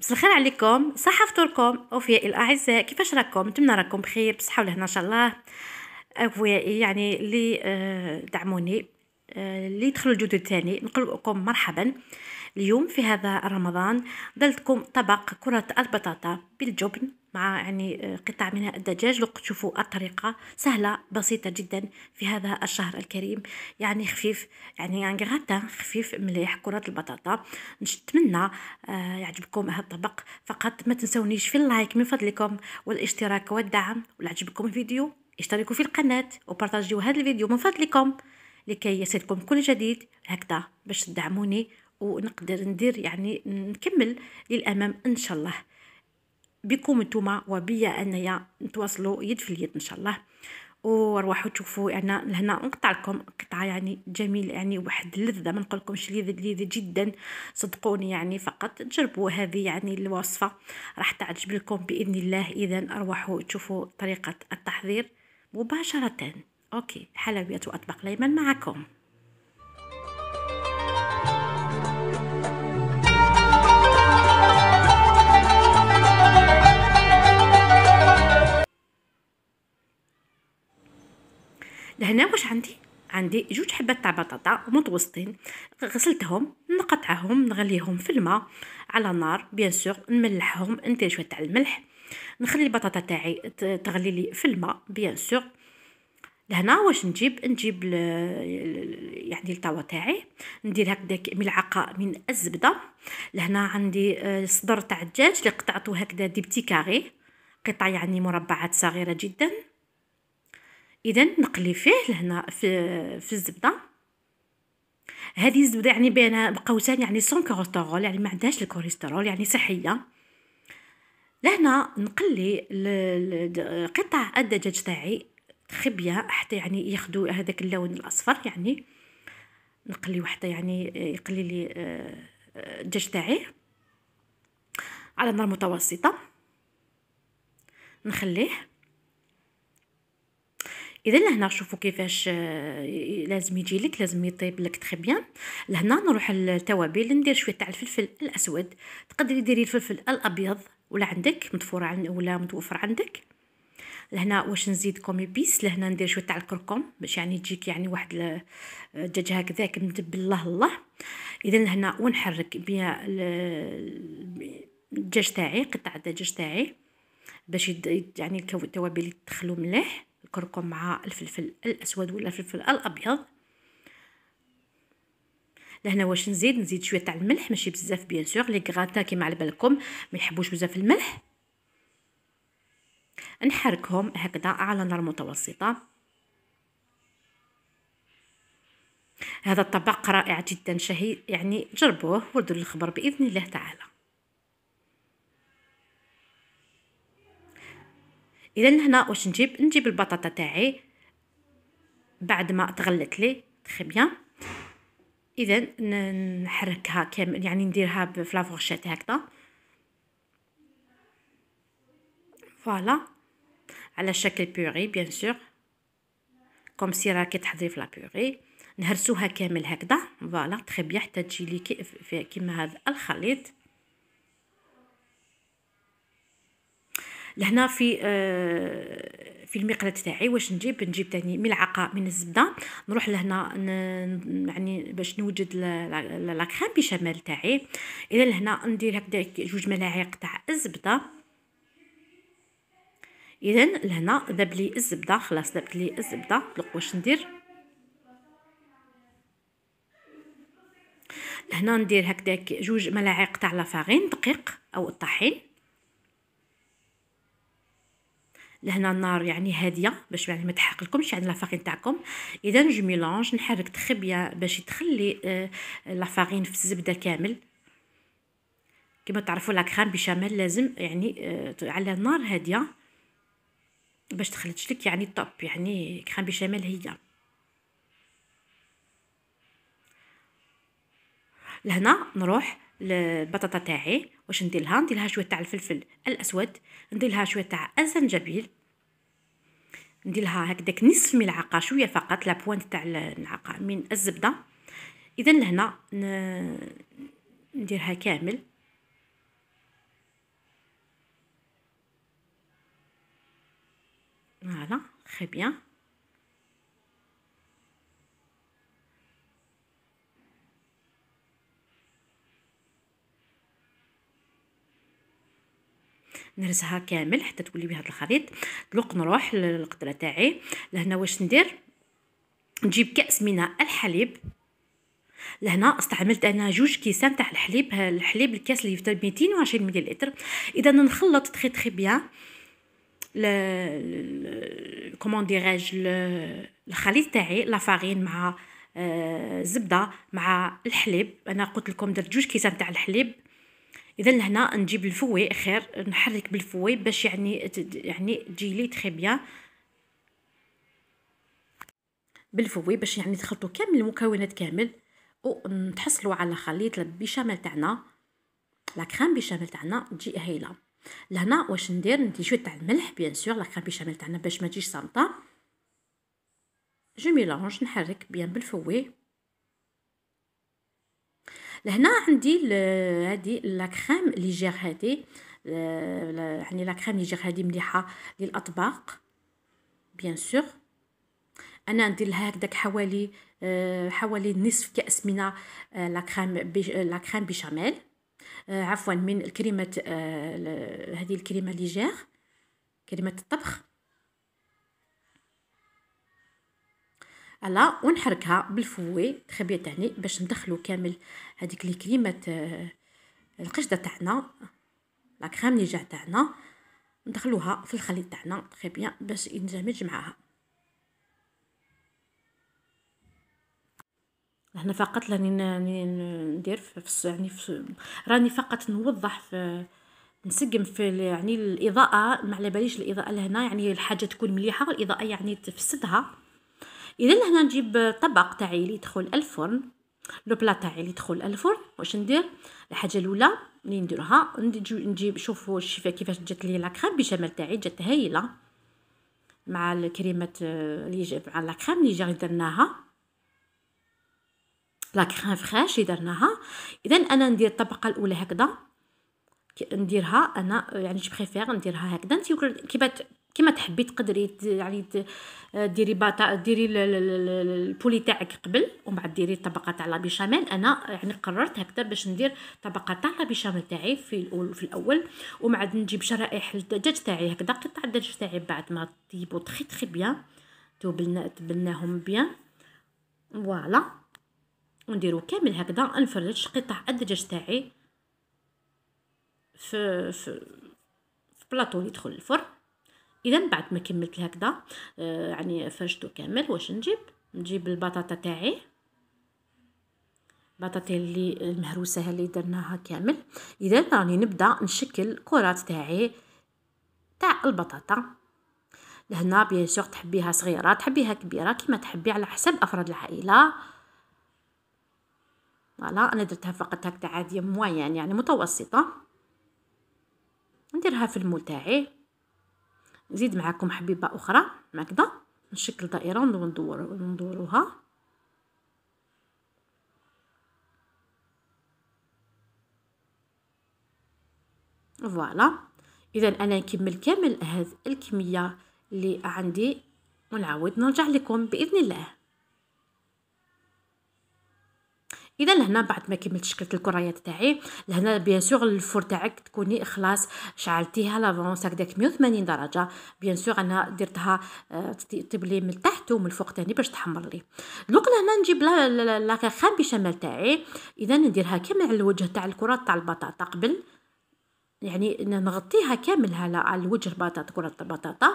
بس الخير عليكم صحة فطوركم أوفيائي الأعزاء كيفاش راكم نتمنى راكم بخير بصحة ولهنا إن شاء الله أوفيائي يعني اللي آه، دعموني آه، اللي دخلوا الجدد تاني نقول لكم مرحبا اليوم في هذا رمضان دلتكم طبق كرة البطاطا بالجبن مع يعني آه، قطع من الدجاج لو تشوفوا الطريقة سهلة بسيطة جدا في هذا الشهر الكريم يعني خفيف يعني يعني غدا خفيف مليح كرة البطاطا نتمنى آه، يعجبكم هذا الطبق فقط ما تنسونيش في اللايك من فضلكم والاشتراك والدعم ولعجبكم الفيديو اشتركوا في القناة وبرتجوا هذا الفيديو من فضلكم لكي يصلكم كل جديد هكذا باش تدعموني ونقدر ندير يعني نكمل للامام ان شاء الله بكم نتوما وبيا انايا نتواصلوا يد في اليد ان شاء الله وروحوا تشوفوا انا يعني لهنا نقطع لكم قطعه يعني جميل يعني واحد اللذه ما نقول لكمش لذه جدا صدقوني يعني فقط جربوا هذه يعني الوصفه راح تعجب لكم باذن الله اذا ارواحوا تشوفوا طريقه التحضير مباشره اوكي حلويات واطباق ليمن معكم لهنا واش عندي عندي جوج حبات تاع بطاطا متوسطين غسلتهم نقطعهم نغليهم في الماء على نار بيان سور نملحهم ندير شويه تاع الملح نخلي البطاطا تاعي تغلي لي في الماء بيان سور لهنا واش نجيب نجيب يعني الطاوه تاعي ندير هكذاك ملعقه من الزبده لهنا عندي آه، صدر تاع الدجاج اللي قطعته هكذا دي بتي كاري قطع يعني مربعات صغيره جدا اذا نقلي فيه لهنا في, في الزبده هذه الزبده يعني بين قوسين يعني سون كوليسترول يعني ما عندهاش الكوليسترول يعني صحيه لهنا نقلي قطع الدجاج تاعي خبيه حتى يعني ياخذوا هذاك اللون الاصفر يعني نقلي وحده يعني يقلي لي آه، آه، الدجاج تاعي على نار متوسطه نخليه اذا لهنا شوفوا كيفاش آه، لازم يجي لك لازم يطيب لك تري بيان لهنا نروح للتوابل ندير شويه تاع الفلفل الاسود تقدري ديري الفلفل الابيض ولا عندك متفور عن ولا متوفر عندك لهنا واش نزيد كوميبيس لهنا ندير شويه تاع الكركم باش يعني تجيك يعني واحد الدجاج آه، هكذاك مدب الله الله اذا لهنا ونحرك بها الدجاج تاعي قطع الدجاج تاعي باش يعني التوابل يدخلوا مليح الكركم مع الفلفل الاسود ولا الفلفل الابيض لهنا واش نزيد نزيد شويه تاع الملح ماشي بزاف بيان سور لي غراتا كيما على بالكم ما يحبوش بزاف الملح نحركهم هكذا على نار متوسطه هذا الطبق رائع جدا شهي يعني جربوه وردوا الخبر باذن الله تعالى اذا هنا واش نجيب نجيب البطاطا تاعي بعد ما تغلت لي تري بيان اذا نحركها كامل يعني نديرها في لافورشيت هكذا فوالا على شكل بوري بيان سور كوم سي راكي تحضري في لابوري نهرسوها كامل هكذا فوالا تري بيان حتى تجي لي كيما هذا الخليط لهنا في آه، في المقلة تاعي واش نجيب نجيب تاني ملعقه من الزبده نروح لهنا يعني باش نوجد لا كريم بيشاميل تاعي اذا لهنا ندير هكذا جوج ملاعق تاع الزبده اذا لهنا ذاب لي الزبده خلاص دابت لي الزبده دوك واش ندير هنا ندير هكذاك جوج ملاعق تاع لافارين دقيق او الطحين لهنا النار يعني هاديه باش يعني ما تحرقلكمش يعني لافارين تاعكم اذا ميلونج نحرك تخبيه باش تخلي آه، لافارين في الزبده كامل كما تعرفوا لا كريم بيشاميل لازم يعني آه، على نار هاديه باش تخلطش لك يعني طوب يعني كريم بيشاميل هي لهنا نروح البطاطا تاعي واش نديرلها نديرلها شويه تاع الفلفل الاسود نديرلها شويه تاع الزنجبيل نديرلها هكذاك نصف ملعقه شويه فقط لا بوينت تاع الملعقه من الزبده اذا لهنا نديرها كامل فوالا خي بيان نهرسها كامل حتى تولي بهذا الخليط دلوق نروح للقدره تاعي لهنا واش ندير نجيب كاس من الحليب لهنا استعملت انا جوج كيسان تاع الحليب الحليب الكاس اللي يفتر 220 مليلتر اذا نخلط تري تري بيان كومون ديراج الخليط تاعي لا مع الزبده آه، مع الحليب انا قلت لكم درت جوج كيسان تاع الحليب اذا لهنا نجيب الفوي خير نحرك بالفوي باش يعني يعني تجي لي تري بيان بالفوي باش يعني تخلطوا كامل المكونات كامل ونتحصلوا على خليط البيشاميل تاعنا لا كريم بيشاميل تاعنا تجي هايله لهنا واش ندير ندي شويه تاع الملح بيان سور لا كريم بيشاميل تاعنا باش ما تجيش صامطه جو ميلونج نحرك بيان بالفوي لهنا عندي هذه لا كريم لي جير هذه آه، يعني لا كريم لي جير هذه مليحه للاطباق بيان سور انا ندير لها هكذاك حوالي آه، حوالي نصف كاس من آه، لا كريم لا كريم بيشاميل عفوا من الكريمه هذه الكريمه ليجير كريمه الطبخ الا ونحركها بالفوي بيان تاعني باش ندخلو كامل هذيك لي كريمه آه، القشده تاعنا لا كريم نيجا تاعنا ندخلوها في الخليط تاعنا تري بيان باش يندمج معاها هنا فقط راني ندير في يعني في راني فقط نوضح في نسقم في يعني الاضاءه ما على باليش الاضاءه لهنا يعني الحاجه تكون مليحه الاضاءه يعني تفسدها اذا لهنا نجيب الطبق تاعي اللي يدخل الفرن لو بلا تاعي اللي يدخل الفرن واش ندير الحاجه الاولى اللي نديرها نجيب شوفوا الشفه كيفاش جات لي لا كريم بيشاميل تاعي جات هايله مع الكريمات آه، اللي جاب مع لا كريم اللي جا درناها لا كريم فريش اللي درناها اذا انا ندير الطبقه الاولى هكذا نديرها انا يعني جو بريفير نديرها هكذا انت كيما كيما تحبي تقدري يعني ديري بطا ديري البولي تاعك قبل ومن بعد ديري الطبقه تاع لابيشاميل انا يعني قررت هكذا باش ندير طبقه تاع لابيشاميل تاعي في في الاول ومن بعد نجيب شرائح الدجاج تاعي هكذا قطع الدجاج تاعي بعد ما طيبو تخي تخي بيان توبلنا تبلناهم بيان فوالا ونديرو كامل هكذا نفرش قطع الدجاج تاعي في في في بلاطو يدخل الفرن اذا بعد ما كملت هكذا آه يعني فرشته كامل واش نجيب نجيب البطاطا تاعي البطاطا اللي المهروسه اللي درناها كامل اذا راني نبدا نشكل كرات تاعي تاع البطاطا لهنا بيان سور تحبيها صغيره تحبيها كبيره كيما تحبي على حسب افراد العائله فوالا انا درتها فقط هكذا عاديه موين يعني متوسطه نديرها في المول تاعي نزيد معكم حبيبه اخرى هكذا نشكل دائره وندور وندوروها فوالا اذا انا نكمل كامل هذه الكميه اللي عندي ونعاود نرجع لكم باذن الله اذا لهنا بعد ما كملت شكلت الكريات تاعي لهنا بيان سور الفور تاعك تكوني خلاص شعلتيها لافونس هكذاك 180 درجه بيان سور انا درتها آه، تطيب لي من تحت ومن الفوق تاني باش تحمر لي دوك لهنا نجيب لا كريم بشمال تاعي اذا نديرها كامل على الوجه تاع الكرات تاع البطاطا قبل يعني نغطيها كامل على الوجه البطاطا كره البطاطا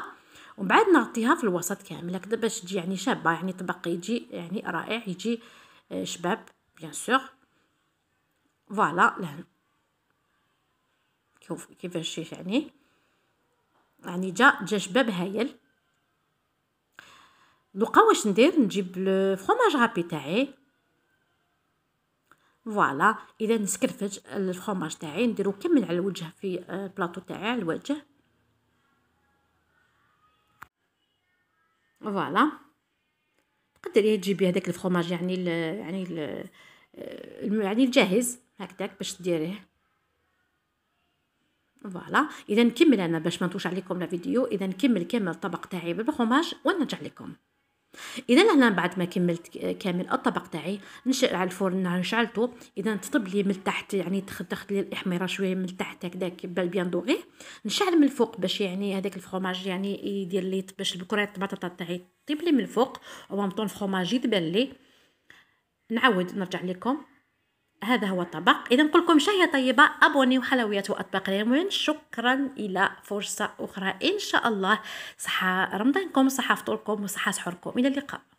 ومن بعد نغطيها في الوسط كامل هكذا باش تجي يعني شابه يعني طبق يجي يعني رائع يجي آه، شباب بيان سور فوالا لهنا شوف كيفاش يعني يعني جا جا شباب هايل دوكا واش ندير نجيب الفرماج رابي تاعي فوالا اذا نسكرفج الفرماج تاعي نديرو كامل على الوجه في البلاطو تاعي على الوجه فوالا قدري تجيبي هذاك الفرماج يعني ال يعني ال يعني الجاهز هكذاك باش ديريه فوالا اذا نكمل انا باش ما نطوش عليكم لا فيديو اذا نكمل كامل الطبق تاعي بالفرماج ونرجع لكم اذا هنا بعد ما كملت كامل الطبق تاعي نشعل على الفرن شعلته اذا تطب لي من تحت يعني تاخذ لي الاحمره شويه من تحت هكذاك بال بيان دوغي نشعل من الفوق باش يعني هذاك الفرماج يعني يدير لي باش البكرات البطاطا تاعي طيب لي من الفوق ومام طون الفرماج يذبل لي نعاود نرجع لكم هذا هو الطبق اذا نقول لكم شهيه طيبه ابوني وحلويات واطباق اليومين شكرا الى فرصه اخرى ان شاء الله صحه رمضانكم صحه فطوركم وصحه سحوركم الى اللقاء